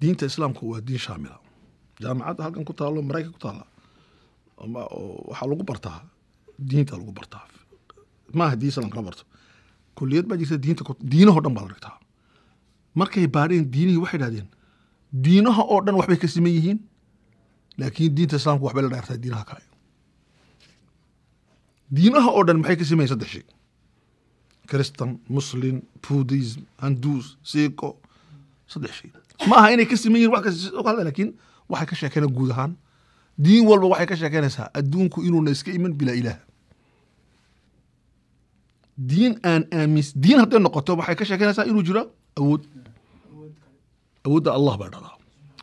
diinta islaamku waa diin shaamila ah. jaamacadda halkan ku taalo maraykan ku taala waxaa lagu bartaa diinta lagu bartaa maaha diin islam kala barto kuliyad baa jirta diinta diinahoo dhan baa la dhigtaa markay baadheen diinihii waxay dhahdeen diinaha oo dhan waxbay ka siman yihiin laakiin diinta islaamku waxbay la dhaartaa diinaha kale diinaha oo dhan maxay ka simayihin saddex shay christan muslim budism handus siiko saddex shay maaha inay ka siman yihin lakiin waxay ka sheekeyna guud ahaan diin walba waxay ka sheekeynaysaa adduunku inuuna iska iman bilaa ilaah diin aan aamins diin hadday noqoto waxay ka sheekeynaysaa inuu jiro awood awoodda allah baa dhalaa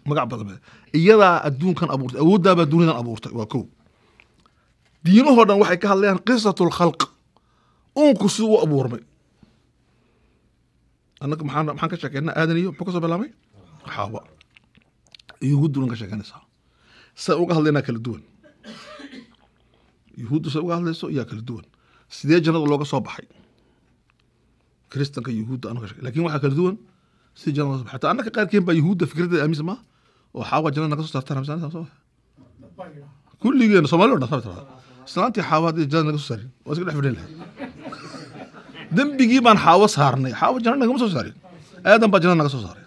magac badan iyadaa adduunkan abuurtay awooddaabaa dunidan abuurtay waa kow diinahoo dhan waxay ka hadlayaan qisatu lkhalq uunku siduu u abuurmay annaga maxaan ka sheekeynaa aadan iyo muxuu ka soo bilaabay waxaaba yuhuuddu lan ka sheekanaysaa say uga hadlaynaa kala duwan yuhuuddu say uga hadlayso yaa kala duwan sidee jannada looga soo baxay kristanka yuhuudda anu ka lakin waxaa kala duwan sidii jannada looga baxay hataa annaka qaarkeen baa yuhuudda fikraddeeda aaminsan maaha oo xaawa jannada naga soo saartaan amisan soo kulligeena somali o dhan sabta islaantii xaawa haddii jannada naga soo saarin waa iska dhex fidhin lahay dembigii baan xaawo saarnay xaawo jannada nagama soo saarin aadan baa jannada naga soo saaray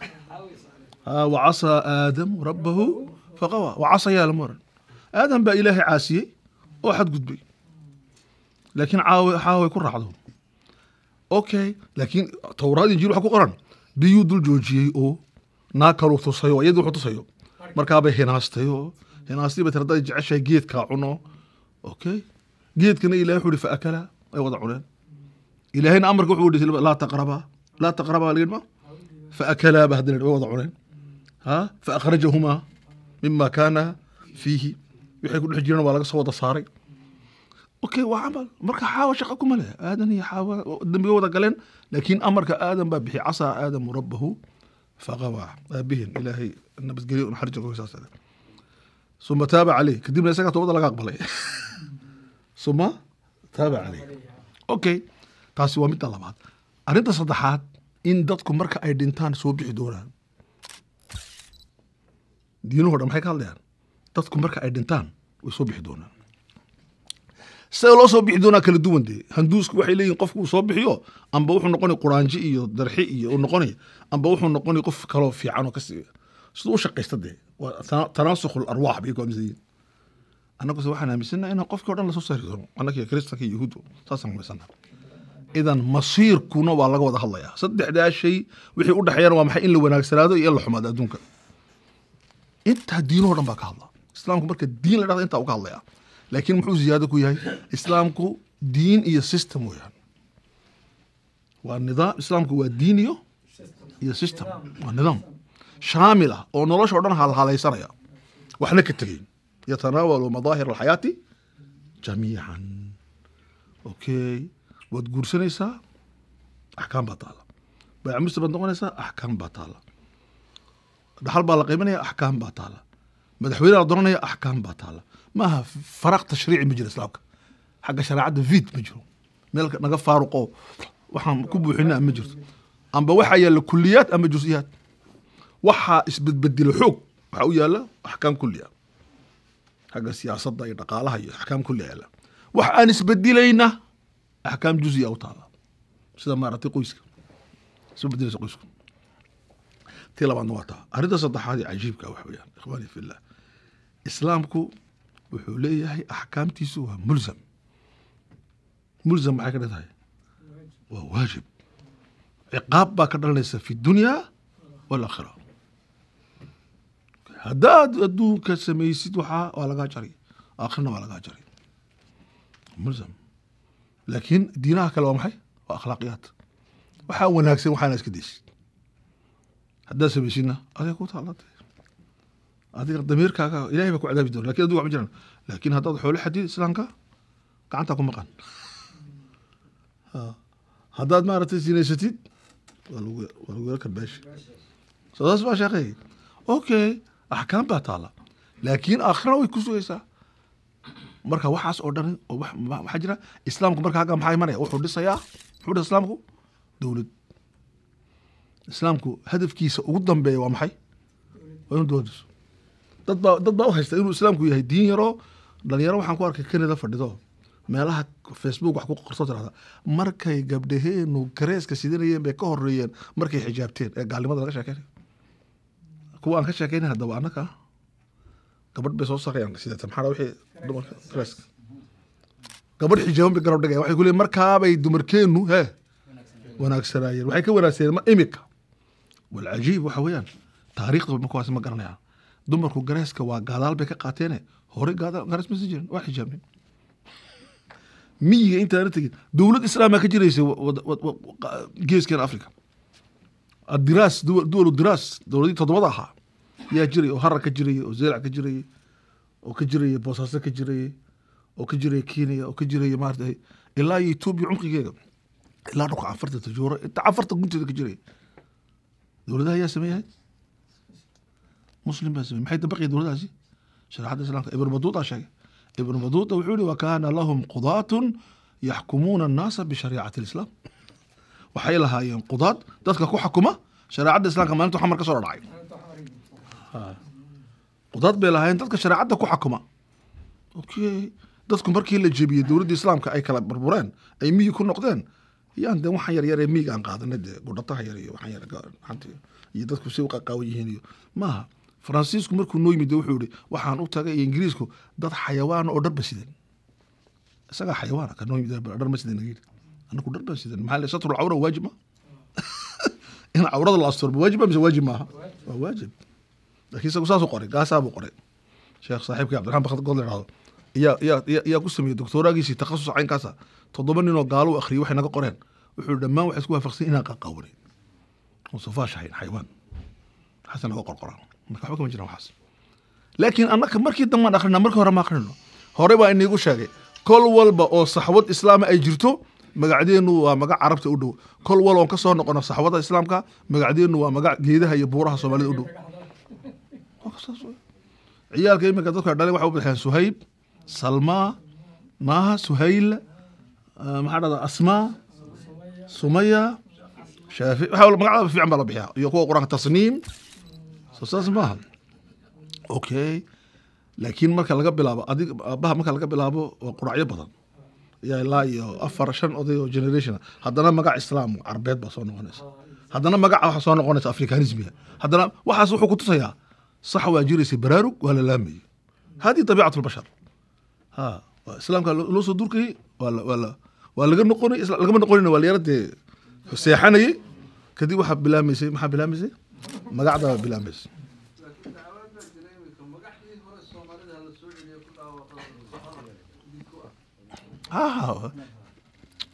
wacasa aadamu rabahu faqawa wacasa yaa lama oran aadam baa ilaahay caasiyey oo xadgudbay laakiin caaway ku raacdo okay laakiin towraad injiil waxa ku qoran biyuu dul joojiyey oo naakalu tusay oo iyadii wuxuu tusayo markaabay hinaastay oo hinaastii bay tiradaay jeceshahay geedkaa cuno okay geedkana ilahay wuxuu ihi fa akala ay wada cuneen ilaahayna amarka wuxuu laa taqrabaa laa taqrabaa laga dhima fa akalaa ba haddana way wada cuneen faakhrajahuma mima kaana fiihi waxay ku dhex jireen waa laga soo wada saaray okay waa camal marka xaawa shaqa kuma leh aadan iyo xaawa dambiga wada galeen laakiin amarka aadan baa bixi casaa aadamu rabbahu faqawaa aabiheen ilaahay nabadgelyo naxariiso ku saas suma taaba caleyh kadibna isagaa toobada laga aqbalay suma taaba caleyh okay taasi waa midda labaad arrinta saddexaad in dadku marka ay diinuho dhan maxay ka hadlayaan dadku marka ay dhintaan way soo bixi doonaan sida loo soo bixi doonaa kala duwan dee handuusku waxay leeyihin qofku uu soo bixiyo amba wuxuu noqonay quraanji iyo darxi iyo uu noqonay amba wuxuu noqonay qof kaloo fiican oo kasi siduu u shaqaysta dee waa tanaasukul arwaax bay ku aaminsanyihin annaguse waxaan aaminsannaa inaan qofkii o dhan lasoo saari doono annagiiyo kiristanka iyo yahuudu saasaan rumaysannaa idan masiirkuna waa laga wada hadlayaa saddexdaa shay wixii u dhexeeyana waa maxay in la wanaagsanaado iyo in la xumaado adduunka intaa diinoo dhan baa ka hadla islaamku marka diin la dhahda intaa uga hadlaya laakiin muxuu ziyaado ku yahay islaamku diin iyo system weyaan waa nidaam islaamku waa diin iyo iyo system waa nidaam shaamil ah oo nolosha o dhan halhalaysanaya waxna ka tegeyn yatanaawalu madaahir alxayaati jamiican okay waad guursanaysaa axkaam baa taala bayacmusi baad noqonaysaa axkaam baa taala dhaxal baa la qiimanaya axkaam baa taala madaxweyne la doranaya axkaam baa taala maaha faraq tashriici ma jiro islaamka xagga shareecadda vid ma jiro meel naga faaruqo waxaan ku buuxinaa ma jirto amba waxaa yaalla kuliyaad ama jusiyaad waxaa isbedbedelo xoog waxaa u yaalla axkaam kulia xagga siyaasadda iyo dhaqaalaha iyo axkaam kulia yaalla wax aan isbedilayna axkaam juziya u taala sida maaragtay qoyska isma bedelaysa qoysku ti labaadna waa taa arrinta saddexaad ee cajiibka wax weyaan ikhwaani fillah islaamku wuxuu leeyahay axkaamtiisu waa mulsam mulsam maxay ka dhan tahay waa waajib ciqaab baa ka dhalanaysa fi dunya walakhira haddaad adduunka samaysid waxaa waa lagaa jari aakhirna waa lagaa jari mulsam laakiin diinaha kale waa maxay waa akhlaaqiyaad waxaa wanaagsan waxaana iska daysid haddaad samaysidna adiga ku taalatay adiga damiirkaaga ilahay baa ku cadaabi doona lakin adugu wax ma jiraan laakin haddaad xoolo xadid islaamka gacanta ku maqan haddaad maaragtay sinaysatid waa lagu waa lagu yaro baa sheekay okay axkaam baa taala laakiin aakhira way ku sugeysaa marka waxaas oo dhan waxaa jira islaamku marka hagga maxaa imanaya wuxuu dhisayaa wuxuu dhisa islaamku dowlad islaamku hadafkiisa ugu dambeeya waa maxay waa inuu doodiso dad dad baa u haysta inuu islaamku yahay diin yaroo dhalinyaro waxaan ku arkay kanada fadhido meelaha facebook wax ku qorso tirahda markay gabdhaheenu gareeska sidanayeen bay ka horeeyeen markay xijaabteen ee gaalnimada laga sheekeynayo kuwa aan ka sheekeynan haddaba annaga gabadh bay soo saqayaan sidata maxaa wixii dumarka gareeska gabadh xijaaban bay garab dhigayaan waxay ku leeyihin markaabay dumarkeennu hee wanaagsanaayeen waxay ka wanaagsaneen imika walcajiib waxa weyaan taariikhda markaas ma garanayaan dumarku gareyska waa gadaal bay ka qaateene hore gareys masa jirin waa xijaabnin miyiga intaana tegin dowlad islaamaa ka jiraysa geeskan africa adiraas duwalu diraas dowladii toddobada ahaa yaa jiray oo harar ka jirayay oo zeelac ka jirayay oo ka jirayay boosaaso ka jirayay oo ka jiraya kenya oo ka jiraya maarata ilaa iyo etoobiya cumqigeega ilaa dhulka cafarta tajuuro inta cafarta gunteeda ka jiraya dowladaha ayaa sameeyahay muslim baa samey maxay dabaqaya dowladahaasi shareecadda islaamka ibnu baduuta sheegay ibnu baduuta wuxuu yihi wakaana lahum qudaatun yaxkumuuna annaasa bishariicati lislaam waxay lahaayeen qudaad dadka ku xakuma shareecadda islaamka maalintu xamar ka soo dhacay qudaad bay lahaayeen dadka shareecadda ku xakuma okay dadku markii la jebiyey dowladda islaamka ay kala burbureen ay miyi ku noqdeen yaan de waxaan yaryare miig aan qaadanay de budhataha yar iyo waxaan yargaant iyo dadku si u yihiin iyo maaha faransiisku markuu noo yimid wuxuu ihi waxaan u tagay iyo ingiriisku dad xayawaana oo dharba sideen isagaa xayawaana ka noo yimid dharma sideen nagayidhi anaku dharba sideen maxaa le satru cawra waajib ma in cawrada la asturba waajib mise waajib maaha waa waajib laakiin isagu saasuu qoray gaasaa qoray sheekh saaxiibkii cabdiraxmaan bakht god idhahdo iyaa iyaa iyaa ku sameeyey doctooragiisii takhasus caynkaasa toddoba ninoo gaalo u akhriyay waxay naga qoreen wuxuu dhammaan waxa isku waafaqsan inaan qaqaawinay oo xayawaan waxaasa naga qorqoraan marka waxba kama jiraan waxaas laakiin annaka markii dambe aan markii hore ma akhrino hore baa iniigu sheegay kol walba oo saxwad islaama ay jirto magacdeennu waa magac carabta u dhow kol wal oon ka noqono saxwada islaamka magacdeennu waa magac geedaha iyo buuraha soomaalida u dhow ciyaalka iminka dadka dhale waxay u baxeen suhayb salmaa maaha suhayl maxaa dhada asmaa sumaya shaafi waxa magacdaba fiican baa la bixiyaa iyo kuwa qur-aanka tasniim soo maaha okay laakiin marka laga bilaabo adig aabbaha marka laga bilaabo waa quracyo badan ayaa ilaa iyo afar shan oday oo generationa haddana magac islaam carbeed baa soo noqonaysa haddana magaca waxaa soo noqonaysa africanismiga haddana waxaas wuxuu ku tusayaa sax waa jiraysa baraarug waa la laamayay hadihi dabiicatu lbashar ha islaamka loo soo durkayay waa la waa laga noqon lagama noqonin waa lyaro dee seexanayay kadib waxaa bilaameysay maxaa bilaameysay magacda baa bilaameysay ha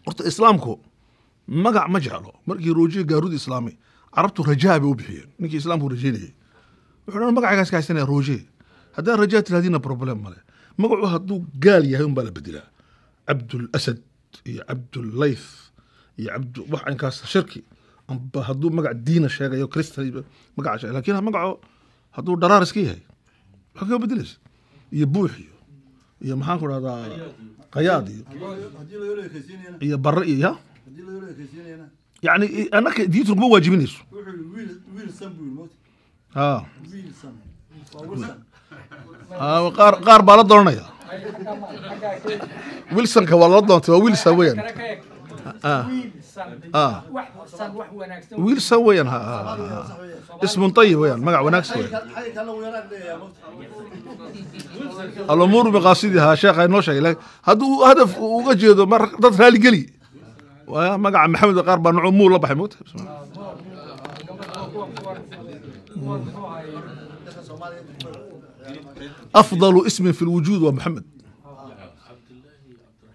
horta islaamku magac ma jeclo markii roojiya gaarud islaamay carabtu rajaa bay u bixiyeen ninkii islaamku rajaynayay wuxuu dhan magacagaas ka haysanaya rooje haddaan rajaa tirahdina problem male magacu hadduu gaal yahay unbaa la bedelaa cabdulasad iyo cabdulayth iyo abwax ankaas shirki amba haduu magac diina sheegayo cristan magaca lakin magaco haduu dharaar iska yahay waxaa kaga bedelaysa iyo buux iyo iyo maxaan ku dhahdaa qayaad iyo iyo bare iyo ya yani anaka diintu kuma waajibinayso qaar baa la doonanaya wilsonka waa lala doontay waa wilson weyan ah, ah. ah. wilson weyan ismun ayib weyan magac wanaagsan weyan alumuur maqaasidihaa sheekha inoo sheegay hadduu hadaf uga jeedo mar dad raaligeli magaca maxamed qaar baa nucumuur la baxay mogta أفضل اسم في الوجود ومحمد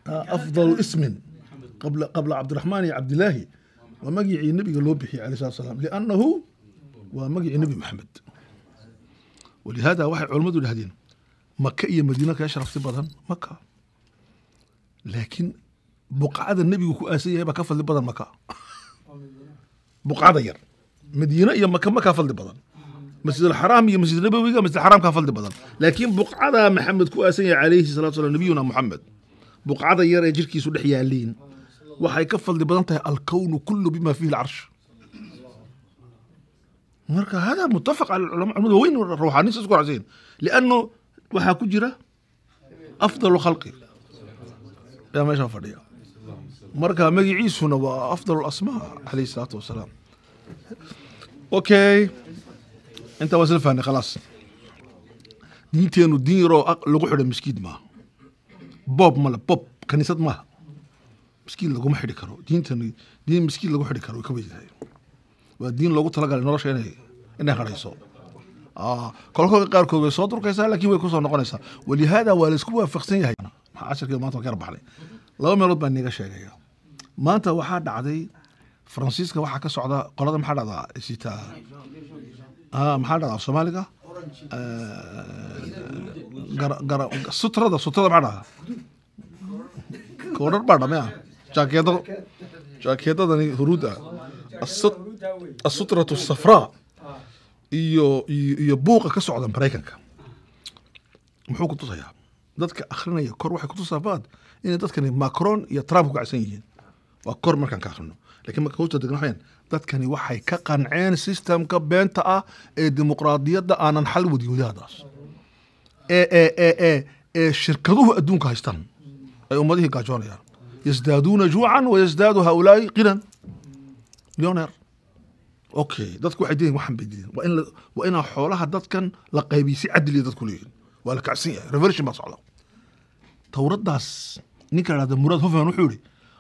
أفضل اسم قبل قبل عبد الرحمن يا عبد الله ومجيء النبي لو بحي عليه الصلاة والسلام لأنه ومجيء النبي محمد ولهذا واحد علماء الهدين مكة هي مدينة كأشرف تبضن مكة لكن بقعة النبي كؤاسية يبقى كفل مكة بقعة ير مدينة هي مكة ما كفل بدن masjidulxaraam iyo masjid nabowiga masjid xaraamka fadli badan laakiin buqcadaa maxamed ku aasan yahay calayhi salatu slam nabiyuna moxamed buqcada yar ee jirkiisu dhex yaaliin waxay ka fadli badan tahay alkownu kulu bima fiihi alcarsh marka hada mutafaq cala culama culamada weyn ruuxaanisa isku racsayn lianno waxaa ku jira afdalu khalqi yaa meeshaa fadhiya marka magaciisuna waa afdal asmaa calayhi salaatu wasalaam okay intaa waa sila fahne khalaas diinteenu diin yaroo lagu xidho miskiid maaha boob male bob kaniisad maaha miskiid laguma xidhi karo diinteenu diin miskiid lagu xidhi karo way ka weyn waa diin loogu talagalay nolosha inay inay hadhayso kolkolka qaarkood way soo durkaysaa laakiin way kusoo noqonaysaa walihaada waa laisku waafaqsan yahay cashirkii maanta ka yar laba meelood baan inaga sheegaya maanta waxaa dhacday faransiiska waxaa ka socda qolada maxaa dhacdaa sitaa Ah, maxaa dhahda af soomaaliga eh, sutrada sutrada maxaa dhahda koodhar baa dhamay ah jaakeedada jaakeedadani huruud asutratu safraa iyo iyo buuqa ka socda maraykanka muxuu ku tusayaa dadka akrinaya kor waxay kutusaa baad inay dadkani macron iyo trump ku kacsan yihiin waa kor markaan ka akrino lakin marka hoosta degna waxayaan dadkani waxay ka qanceen sistemka beenta ah ee dimuqraadiyadda aanan xal wadyoodaadaas ee shirkaduhu adduunka haystaan ay ummadihii gaajoonayaan yasdaaduuna juucan wa yasdaadu haaulaai kinan milyoneer okay dadku waxay dileen waxan bay dileen waa in waa inaa xoolaha dadkan la qaybiya si cadliya dadku leeyihin waa la kacsan yahay revolution baa socda towraddaas ninka yidhahda muraad hofman wuxuu yidhi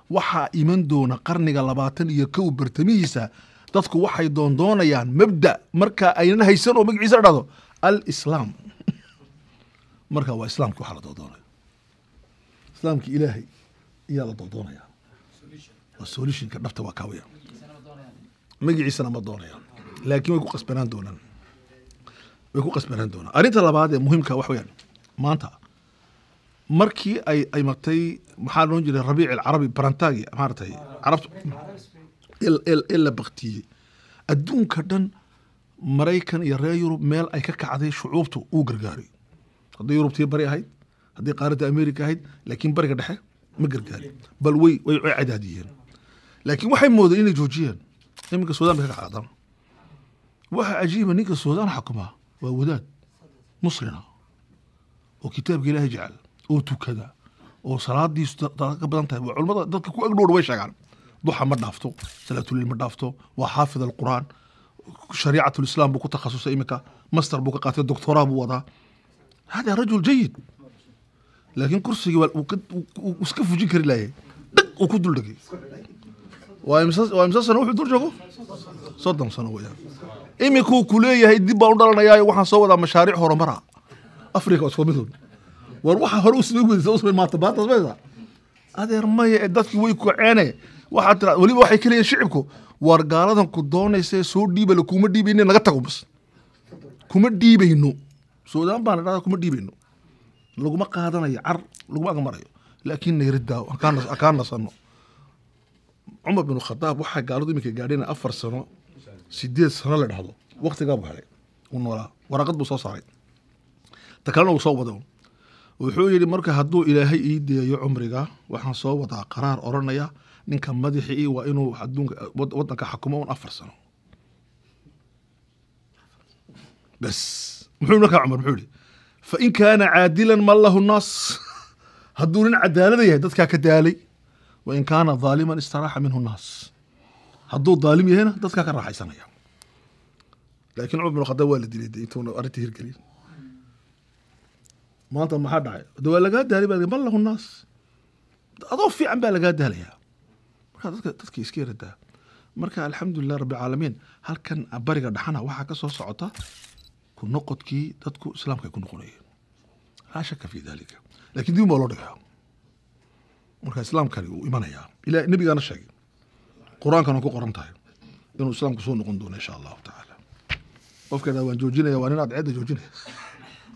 waxaa iman doona qarniga labaatan iyo kow bartamihiisa dadku waxay doondoonayaan mabda marka aynan haysan oo magaciisa dhado alislaam marka waa islaamki waxaa la doondoonaya islaamki ilaahay ayaa la doondoonaya waa solutionka dhabta waa kaawaya magaciisana ma doonayaan laakiin way ku qasbanaan doonaan way ku qasbanaan doonaan arrinta labaad ee muhiimka ah wax weyaan maanta markii ay imatay maxaa noon jira rabiic alcarabi barantagi maaratay carabta ee la baktiyey adduunka dhan maraykan iyo reer yurub meel ay ka kacday shucuubtu uu gargaari haddii yurubtii bari ahayd haddii qaaradda america ahayd laakiin bariga dhexe ma gargaarin bal way way cadaadiyeen laakiin waxay moodeen inay joojiyeen iminka sudan bay ka kacdan waxa cajiiba ninka sudan xukuma waa wadaad muslina oo kitaabka ilaahay jecel oo tukada oo salaadiisu ka badan tahay culamada dadka ku agdhowr way sheegaan duxa ma dhaafto salaatulil ma dhaafto waa xaafid alqur'aan shariicatulislam buu ku takhasusay iminka master buu ka qaatay doctoraa buu wadaa hada rajul jayid laakiin kursigii iska fujin kari laayay dhag uu ku duldhegay waa imse sano wuxuu dul soddon sano weeyaan iminkuu ku leeyahay dib baan u dhalanayaa waxaan soo wadaa mashaariic horumara africa waa isku midood war waxaa hore u soo maata baanta samaysa adeer maya ee dadki way koceene waxaad tira weliba waxay ka shicibku war gaaladan ku doonaysa soo dhiibala kuma dhiibayne naga tago bas kuma dhiibayno suudaan baan dhahdaa kuma dhiibayno laguma qaadanayo car laguma agmarayo laakiin nayridaaw hakaa nasanno cumar bin khadaab waxaa gaaladu iminka gaadheen afar sano sideed sano la dhahdo waktigaa helay uu noolaa waraaqad buu soo saaray ta kalena uu soo wada wuxuu yidhi marka hadduu ilaahay ii deeyo cumriga waxaan soo wadaa qaraar oranaya ninka madaxii waa inuu wadanka xakumo un afar sano bas muxuu markaa cumar muxuu yihi fa in kaana caadilan man lahu naas hadduu nin cadaalada yahay dadkaa ka daalay wa in kaana daaliman istaraaxa minhu naas hadduu daalim yahayna dadkaa ka raaxaysanaya laakiin cumar khadaab waa la dilay intuuna arrinta hirgelin maanta maxaa dhacay de waa lagaa daalay baa bal lahu naas adoo fiican baa lagaa daalayaa markaa dadka dadka iska yaradaa marka alxamdulilah rabbilcaalamiin halkan bariga dhaxana waxaa ka socota ku noqodkii dadku islaamka ku noqonayeen laa shaka fi dalika lakin diin baa loo dhigaa marka islaamkani wuu imanayaa ila nebigaana sheegay qur-aankana ku qoran tahay inuu islaamku soo noqon doono insha allahu tacaala qofka waan joojinaya waa nin aad joojinaya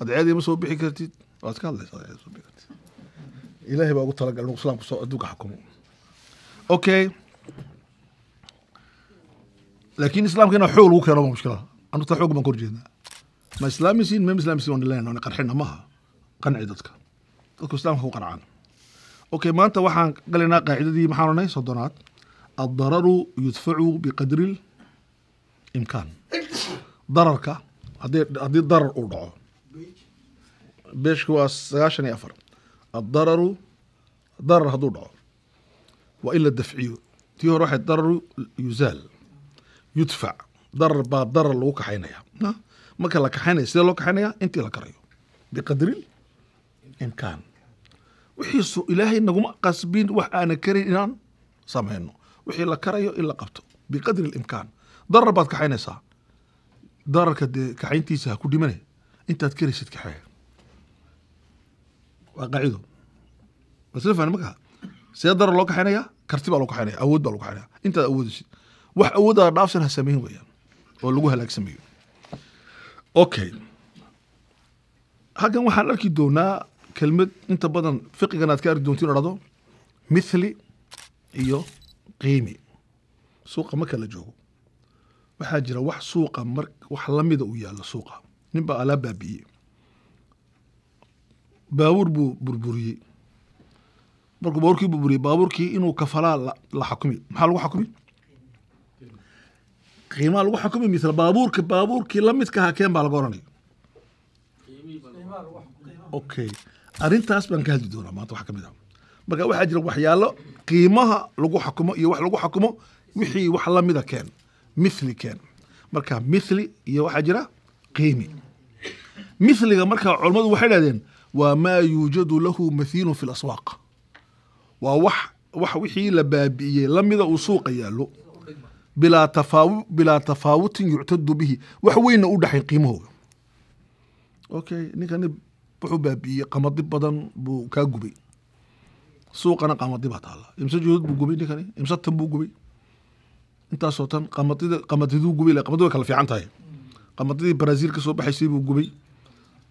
hadcd ma soo bixi kartid waad ka hadlailaahay baa ugu talagal islaamkuso adduunka xukumo okay laakin islamka inaa xoog lagu keeno ma mushkilada anuta xoog baan ka horjeednaa ma islaamisiin mem islaamisiin onlen on qarxina maaha qanci dadka dadku islamka ku qancaan okay maanta waxaan galaynaa qaacidadii maxaan odhanay soddonaad addararu yudfacu biqadri imkaan dararka haddii darar uu dhaco bishku waa sagaashan iyo afar addararu darar hadduu dhaco waa in la dafciyo tii hore waxay dararu yuzaal yudfac darar baa darar lagu kaxaynaya marka la kaxaynaya sidee loo kaxaynaya intii la karayo biqadri imkaan wixiisu ilaahay naguma qasbin wax aanan karin inaan samayno wixii la karayo in la qabto biqadri imkaan darar baad kaxaynaysaa dararka dee kaxayntiisa ha ku dhimanay intaad ka rashid kaxeeya waa qaacido masla fahni makaha ah. see dara loo kaxaynaya karti baa loo kaxaynaya awood baa loo kaxaynaya intaad awoodisid wax awooddaada dhaafsan ha sameyn weeyaan oo lagu halaagsameeyo okay halkan waxaan arki doonaa kelmad inta badan fiqigan aad ka arki doonto in mithli iyo qiimi suuqa marka la joogo waxaa jira wax suuqa mar wax lamida uu yaallo suuqa nin baa alaa baabi'iyey baabuur buu burburiyey markuu baaburkii burburiyey baabuurkii inuu kafalaa la xakumi maxaa lagu xakumi qiimaa lagu xakumi misla baabuurka baabuurkii lamidka hakeen baa laga oranaya okay arrintaas baan ka hadli doonaa maanta waxa ka ah marka waxaa jira waxyaalo qiimaha lagu xakumo iyo wax lagu xakumo wixii wax lamida keen mithli keen marka mithli iyo waxaa jira qiimi miliga marka culammadu waxay dhahdeen waa maa yuujadu lahu mathiilun fi laswaaq waa wax wax wixii la baabi'iyey lamida uu suuqa yaallo bilaa tafaawutin yuctadu bihi wax weynna u dhaxayn qiimahooga okay ninkani wuxuu baabi'iyey qamadib badan buu kaa gubay suuqana qamadibaa taala imse juhud buu gubay ninkani imse tan buu gubay intaasoo tan qamadiduu gubay qamadid way kala fiican tahay qamadidii baraziil ka baxaysay buu gubay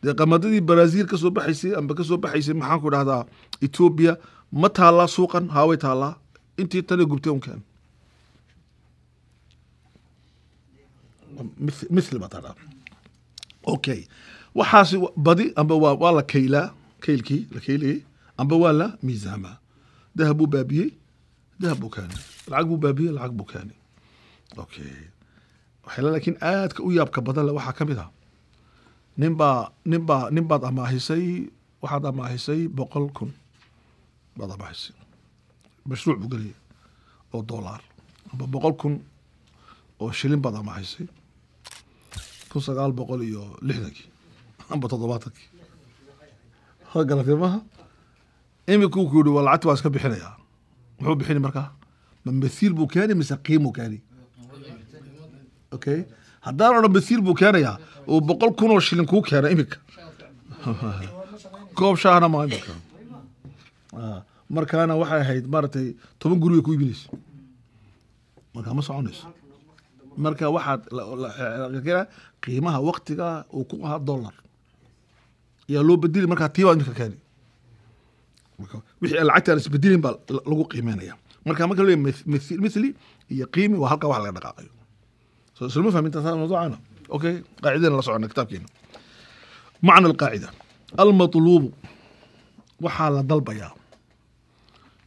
dee qamadadii baraasiil ka baxaysay amba kasoo baxaysay maxaan ku dhahdaa etoobiya ma taalaa suuqan haaway taalaa intii tana gubtay un keen mithli baa taa okay waxaasi badi amba waa waa la kaylaa kaylkii la kaylayay amba waa la miisaamaa dahab buu baabiyey dahab buu keenay lacag buu baabiyey lacag buu keenay okay waxyala laakiin aadka u yaabka badan waxaa ka mid ah ninbaa ninbaa nin baad amaahisay waxaad amaahisay boqol kun baad amaahisay mashruuc buu geliyay oo dolaar amba boqol kun oo shilin baad amaahisay kun sagaal boqol iyo lixdankii amba toddobaatankii garatay maha imikuu ku yihi waa lacagti waa iska bixinayaa muxuu bixini markaa ma mathiil buu keeni mise qiimuu keeni okay haddaan odhan basiir buu keenayaa uu boqol kun oo shilin kuu keena iminka koob shaahna ma iminka ah, markaana waxay ahayd maaragtay toban guriga ku iibinaysa markaa ma soconayso marka waxaad qiimaha waktiga uu ku ahaa dollar ayaa loo bedeli markaa tiibaa iminka keeni wixii aan lacagta aan isbedelayn baa lagu qiimeynaya marka marka lo mithli iyo qiimi waa halkaa wax laga dhaqaaqayo ma fahamintmawduucaana okay qaacidana la socona kitaabkeena macna alqaacida almatluubu waxaa la dalbayaa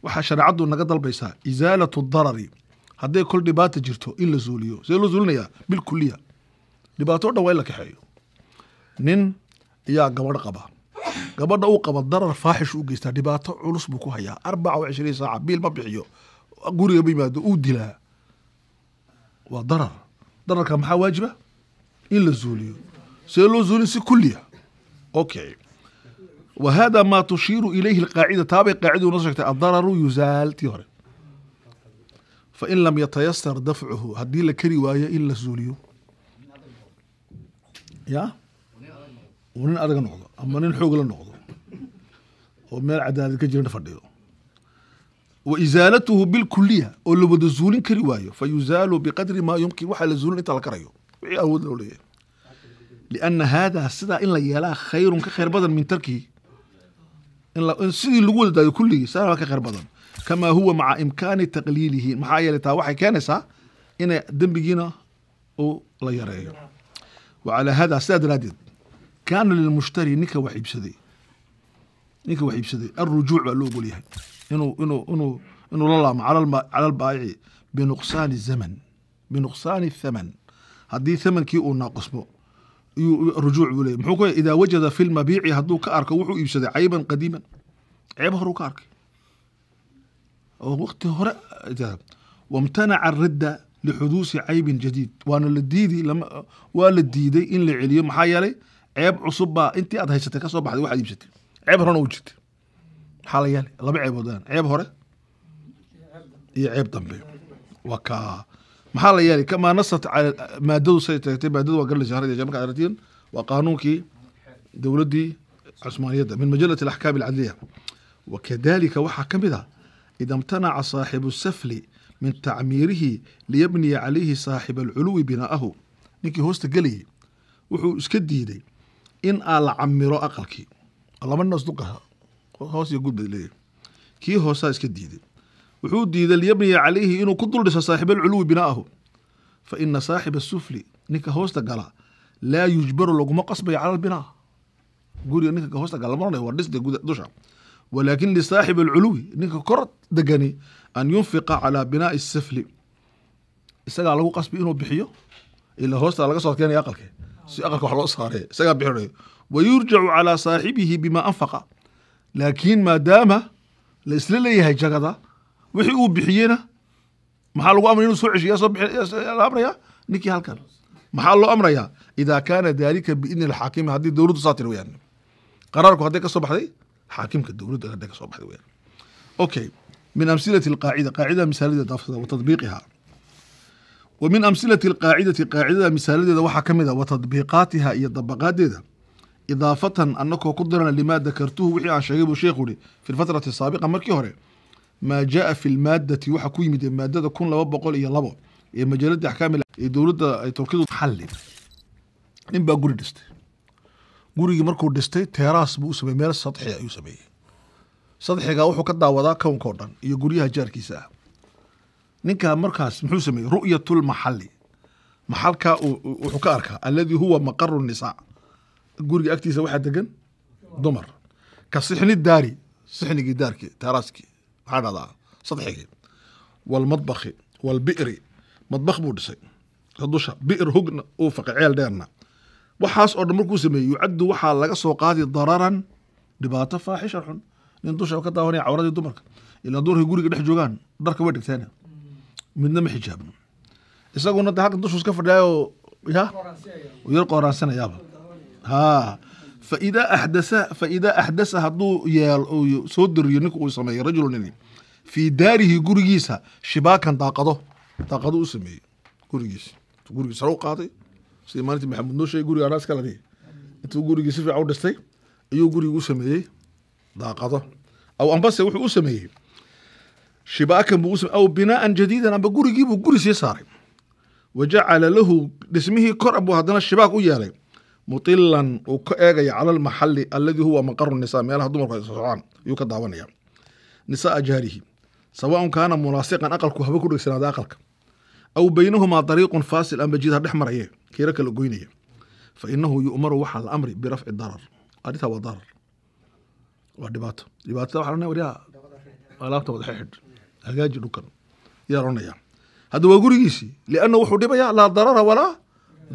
waxaa shareecaddu naga dalbaysaa isaalatu darari hadday kol dhibaata jirto in la zuuliyo see loo zuulinayaa bilkuliya dhibaato o dhan waa in la kaxeeyo nin ayaa gabadho qaba gabadha uu qaba darar faaxish u geystaa dhibaato culus buu ku hayaa arbaca wa cishriin saaca biil ma bixiyo guriga ma dararka maxaa waajiba in la zuuliyo see loo zuulin si kuliya okay wa hada maa tushiiru ilayhi alqaacida taabay qaacidau noo sheegtay addararu yuzaal tii hore fain lam yatayasar dafcuhu haddii la keri waayo in la zuuliyo ya uu nin adag noqdo ama nin xoog la noqdo oo meel cadaadid ka jirana fadhiyo وإزالته بالكلية أو لو بده زولين كرواية فيزال بقدر ما يمكن وحال زولين إنت لكريو لأن هذا السدى إن لا يلا خير كخير بدل من تركه إن لا إن سدى الأول ده كله سار كخير بدل كما هو مع إمكان تقليله محايا لتاوحي كانسا إن دم بيجينا أو لا يرأيه وعلى هذا السدى رادد كان للمشتري نكا وحيب سدى نكا وحيب سدى الرجوع لو قوليها inuu la laamo cala albaayici binuqsaani zaman binuqsaani thaman haddii thamankii uu naaqusmo rujuuc buu leeyay muxuu ku idaa wajada fi lmabiici hadduu ka arko wuxuu iibsaday cayban qadiiman ceeb horuu ka arkay oo waqti hore wamtanaca aridda lixuduusi caybin jadiid waana la diidi waa la diiday in la celiyo maxaa yeelay ceeb cusub baa intii aad haysatay ka baxday waxaad iibsatay ceeb horena u jirtay maxaa la yaali laba ceebood weeyaan ceeb hore iyo ceeb dambe waa maxaa la yaali kamaa nasat maadadu say tagtay maadadu waa garli shahrad markaad aragtiin waa qaanuunkii dowladdii cusmaaniyadda min majalati alaxkaam alcadliya wakadalika waxaa ka mid a ida imtanaca saaxibu safli min tacmiirihi liyabniya calayhi saaxiba alculuwi binaa'ahu ninkii hoosta gelayay wuxuu iska diiday in aa la camiro aqalkii laba hoos iyo gud bay kii hoosaa iska diiday wuxuu diiday liyabniya calayhi inuu ku duldhiso saaxibalculuwi binaahu fa ina saaxiba sufli ninka hoosta gala laa yujbaru laguma qasbayo cala albinaa guriga ninka hoosta gala lama odhanayo waa dhisda dusha walaakin lisaaxibi alculuwi ninka kor degani an yunfiqa calaa binaa'i safli isagaa lagu qasbi inuu bixiyo ila hoosta laga soo keenaya aqalke si aqalka wax loo saaree isagaa bixinayo wayurjacu calaa saaxibihi bimaa anfaqa laakiin maadaama la isla leeyahay jagada wixii uu bixiyena maxaa lagu amray inuu soo ceshiya la amraya ninkii halkan maxaa loo amrayaa idaa kaana dalika biidni alxaakimi haddii dowladdu saa tiri weyaan qaraarku hadday ka baxday xaakimka dowladda hadday ka baxday weyaan okay min amsilati alqaacida qaacida misaaladeeda dafsada wa wa min amsilati alqaacidati qaacidada misaaladeeda waxaa ka mid a ah, wa iyo dabaqaadeeda idaafatan anakoo ku darana limaa dakartuhu wixii aan sheegay buu sheekhu ihi fi lfatrati asaabiqa markii hore maa jaaa fi lmaadati waxa ku yimid maadada kun laba boqol iyo labo ee majaalada axkaami ee dowladda ay turkidu xallin nin baa guri dhistay gurigii markuu dhistay teeraas buu u sameeyey meel sadxia ayuu sameeyey sadxigaa wuxuu ka daawadaa kownka dhan iyo guryaha jaarkiisa ah ninkaa markaas muxuu sameeyey ru'yatulmaxali maxalkaa wuxuu ka arkaa alladii huwa maqaru nisaa guriga agtiisa waxaa degan dumar ka sixni daari sixnigii daarki taaraaskii maxaa dhahdaa sadxigii walmadbakhi walbi'ri madbakh buu dhisay dusha bi'r hogna uu faqay ceel dheerna waxaas oo dhan markuu sameeyey yucaddu waxaa laga soo qaadi dararan dhibaato faaxisha xun nin dusha ka daawanaya cawradii dumarka ilaa dumarka guriga dhex joogaan dharka way dhigteen midna ma xijaabno isaguna de halkan dushuus ka fadhiyaayoo ya yar qooraansanayaaba ha faidaa axdaa faidaa axdasa hadduu yeel soo dariyo nink uu sameeyo rajulu nini fii daarihi gurigiisa shibaakan daaqado daaqado u sameeyey gurigiis gurigii sare u qaaday sida maalintii maxamud noo sheegay guriga anaaska ladhihi intuu gurigii si fiican u dhistay ayuu gurigii u sameeyey daaqado aw ambase wuxuu u sameeyey shibaakan buu u aw binaa'an jadiidan amba gurigiibuu guri sii saaray wa jacala lahu dhismihii kor abuu haddana shibaak u yeelay muilan uu ka eegaya cala lmaxali alladii huwa maqaru nisa meelaha dumarku ay socaan ayuu ka daawanaya nisaa jaarihi sawaaun kaana munaasiqan aqalku haba ku dhegsanaada aqalka aw beynahumaa dariiqun faasil amba jiid dhex maraye kiira kala goynaya fa inahu yu'maru waxaa la amri birafci darar arrintaa waa darar waa dhibaato dhibaatada waxaa lana waryaa alaabta wadaxe xidh hagaaji dhukan yaa odhanaya hadda waa gurigiisii lianna wuxuu dhibaya laa darara walaa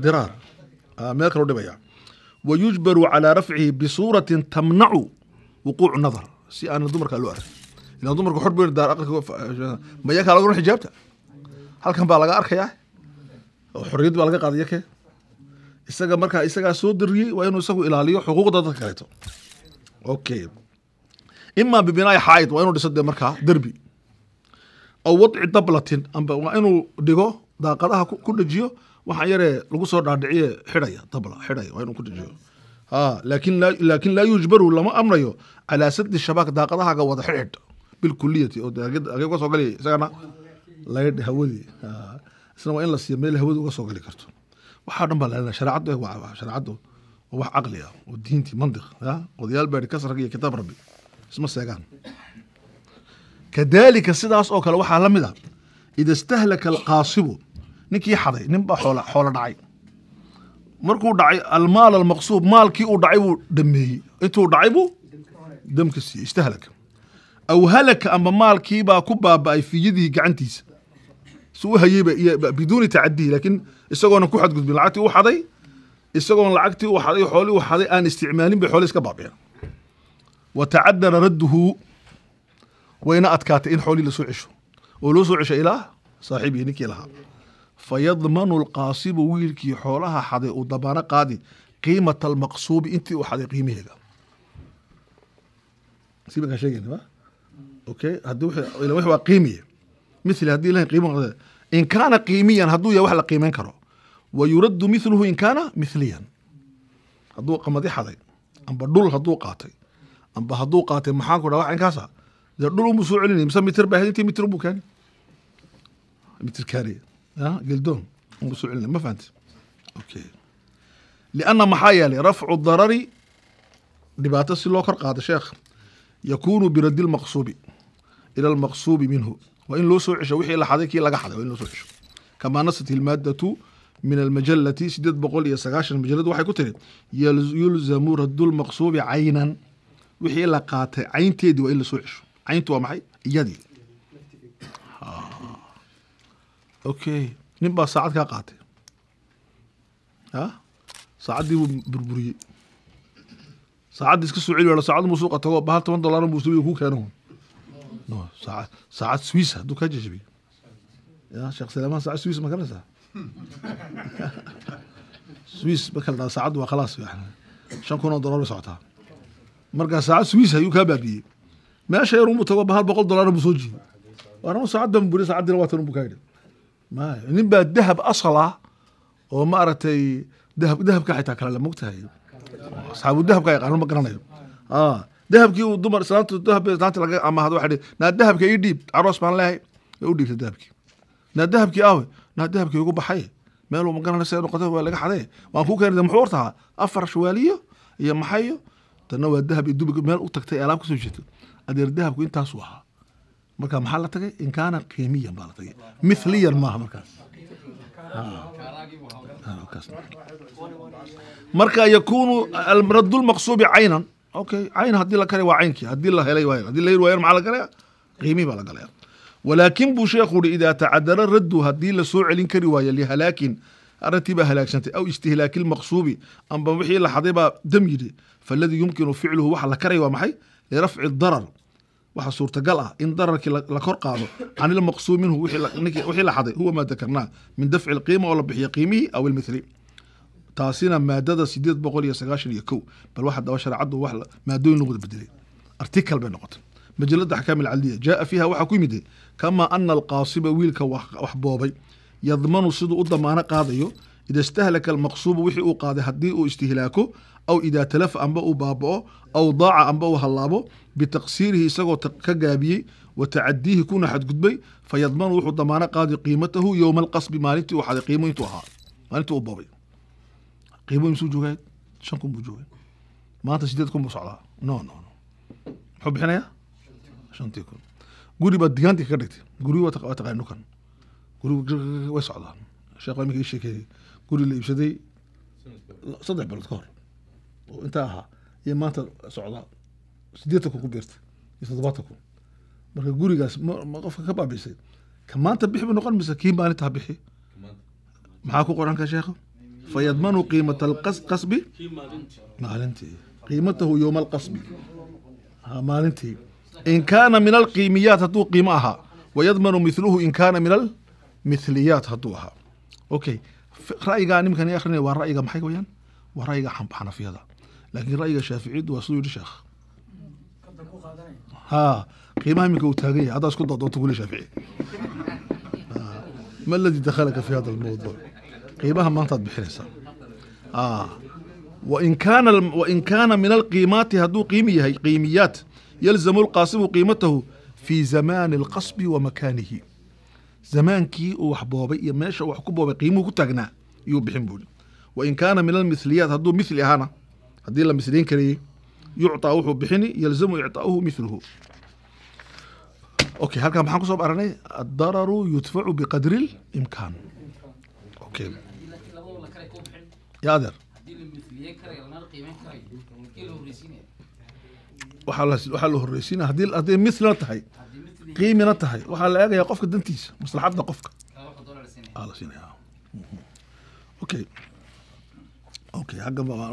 diraar Ah, meel kalo dhibaya wayujbaru calaa rafcihi bisuuratin tamnacu wuquucu nadar si aana dumarka loo arkin ilaan dumarka xormayaa laguna xijaabta halkan baa laga arkaya oo xorriyad baa laga qaadaya kee isaga markaa isagaa soo dariyey waa inuu isagu ilaaliyo xuquuqda dadka kaleeto okay imaa bibinaai xaaid waa inuu dhiso dee markaa derbi aw wadci dablatin amba waa inuu dhigo daaqadaha ku dhajiyo waxaan yaree lagu soo dhaadhiciye xidhaya dabla xidhaya waa inuu ku dejiyo ah, laakin laakin laa yujbaru lama amrayo calaa sadi shabaak daaqadahaaga wada xidxidh bilkuliyati oo agee uga soo galay isagana laydh hawadii ah, isna waa in la siiya meel hawada uga soo gali karto waxaa dhan baa la shareecadu shareecadu waa wax caqli ah oo diintii mandiq ah, odayaal baa kasrag iyo kitaab rabbi isma seegaan kadaalika sidaas oo kale waxaa la mid ah ida istahlaka alqaasibu ninkii xaday ninbaa xool xoolo dhacay markuu dhacay almaal almaqsuub maalkii uu dhacay buu dhameeyey intuu dhacay buu damka siiyey istahlaka aw halaka amba maalkiibaa ku baaba'ay fiyadihi gacantiisa si u hayeyba biduuni tacadihi laakiin isagoona ku xadgudbin lacagtii u xaday isagoon lacagtii u xaday xoolii u xaday aan isticmaalin bay xoolii iska baabiyeen wa tacadara radduhu wayna adkaatay in xoolii lasoo cesho oo loo soo cesho ilaa saaxiibihi ninkii lahaa fa yadmanu lqaasibu wiilkii xoolaha xaday uu dabaano qaadi qiimata almaqsuubi intii uu xaday qiimaheeda in kaana qiimiyan hadduu yahay wax la qiimeyn karo wa miluhu in kaana miliyan hadduu qamadi xaday amba dhul hadduu qaatay amba hadduu qaatay maxaan ku dhaa wax inkaasa dee dhul unbuu soo mise mitir baa intii mitir unbuu keeni mitir kaaniya geldoon u soo celina ma fahamti okay lianna maxaa yeelay rafcu darari dhibaato si loo kor qaado sheekh yakuunu biraddi lmaqsuubi ila almaqsuubi minhu waa in loo soo cesho wixii la xaday kii laga xaday waa in loo soo cesho kamaa nasat ilmaaddatu min almajalati sideed boqol iyo sagaashan majaladu waxay ku tiri yulzamu raddu lmaqsuubi caynan wixii la qaatay caynteedii waa in la soo cesho cayntu waa maxay okay nin baa saacad kaa qaatay a saacaddii buu burburiyey saacaddii iska soo celi saacad muu suuqa tago bahal toban dolar muu isla ku keeno saacad swiss ah, hadduu kaa jajabiyey ya sheekh salaaman saacad swiss ma garanaysaa swiss ma kala dhaa waa khalaas shan kun oo dolar bay socotaa markaa saacad swiss ayuu kaa baabiyey meesha yarunbuu tago bahal boqol dolar buu soo jiiday waanama saacaddan buri saacaddiina waa tanunbuu kaa yidhi maya nin dahab asal ah oo ma aragtay dahab dahabka xitaa kalele mogtahay asxaabu dahabka yaqaano ma garanayo ah, dahabkii uu dumar islaantu dahabbe islaanta laga amahdo waxa dhi naa dahabka ii dhiib caroos baan leehay u dhiibtay dahabkii naa dahabkii awe naa dahabkii igu baxay meel ma garanaysa noqota waa laga xaday waan ku keenay muxuu hortahaa afar shawaaliyo iyo maxayo tanna waa dahab iyo dubig meel u tagtay alaab ka soo jeeto adeer dahabku intaasu ahaa marka maxaa la tagay in kaana qiimiyan baa la tagay mithliyan maaha markaas ah. Ah, marka yakunu rad lmaqsuubi caynan okay cayn hadii la kale waa caynkii hadii la helay waa hadii la heli waayana maxaa la galaya qiimii baa la galaya walaakin buu sheekhu uhi idaa tacadara raddu hadii lasoo celin kari waayo lihalaakin arrintii baa halaagsantay aw istihlaaki lmaqsuubi amba wixii la xaday baa dam yidhi faladii yumkinu ficluhu waxa la karaya waa maxay lirafci darar waxaa suurtagal ah in dararkii la kor qaado can ilmaqsuum minhu wixii la xaday huwa maa dakarnaa min dafci lqiima oo la bixiyo qiimihii aw ilmithli taasina maadada sideed boqol iyo sagaashan iyo kow bal wax daba shareecadu wax maadooyin lagu bedelay article bay noqotay majalada axkaam alcadliya jaa fiiha waxaa ku yimid kamaa ana alqaasiba wiilka wax boobay yadmanu siduu u damaano qaadayo ida istahlaka almaqsuubu wixii uu qaaday haddii uu istihlaako aw idaa talafa anba uu baaba'o aw daaca anba uu hallaabo bitaqsiirihi isagoo ka gaabiyey wa tacadiihi kuna xadgudbay fayadmanu wuxuu damaano qaaday qiimatahu yowma alqasbi maalintii uu xaday qiimooyintu ahaa maalintii uu boobay qiimooyin suu joogaay shan kun buu joogay maanta sideed kun buu socdaa no no no muxuu bixinayaa shantii kun guri baad digaantii kaga dhigtay guryo waa taqaan nukan guri way socdaa sheekh waa imika ii sheekeeyey guri la iibsaday saddex bilood ka hor oo intaa ahaa iyo maanta socda siddeetan kun ku biirta iyo toddobaatan kun marka gurigaas ma qofka ka baabisay ka maanta bixi bu noqon mise kii maalinta ha bixi maxaa ku qoranka sheekho fayadmanu qiimata alqasbi maalintii qiimatahu yowma alqasbi maalintii in kaana min alqiimiyaat hadduu qiimo ahaa wayadmanu miluhu in kaana min almithliyaat hadduu ahaa okay ra'yigaa nimankan akrinaya waa ra'yiga maxay weyaan waa ra'yiga xanafiyada laakiin ra'yiga shaaficiyaddu waa siduu yidhi sheekh ha qiimaha iminka uu taagan yahay haddaa isku doodoonta shaafici ma aladii dakhalaka fi hada almawduuc qiimaha maantaad bixinaysaa wain kaana wain kaana min alqiimaati hadduu qiimi yahay qiimiyaad yalzamu lqaasimu qiimatahu fii zamaani alqasbi wa makaanihi zamaankii uu wax boobay iyo meesha wax ku boobay qiimuhu ku taagnaa iyuu bixin buuri wain kaana min almithliyaat hadduu mithli ahaana haddii la misliin kariyey yucطaa wuxuu bixini yalzamu icطaauhu miluhu okay halkan maxaan kusoo baranay adararu yudfacu biqadri اlimkaan okay waxaa la horeysiina hadii hadday milina tahay qiimina tahay waxaa la eegaya qofka dantiisa maslaxadda qofka mhm. okay okay agga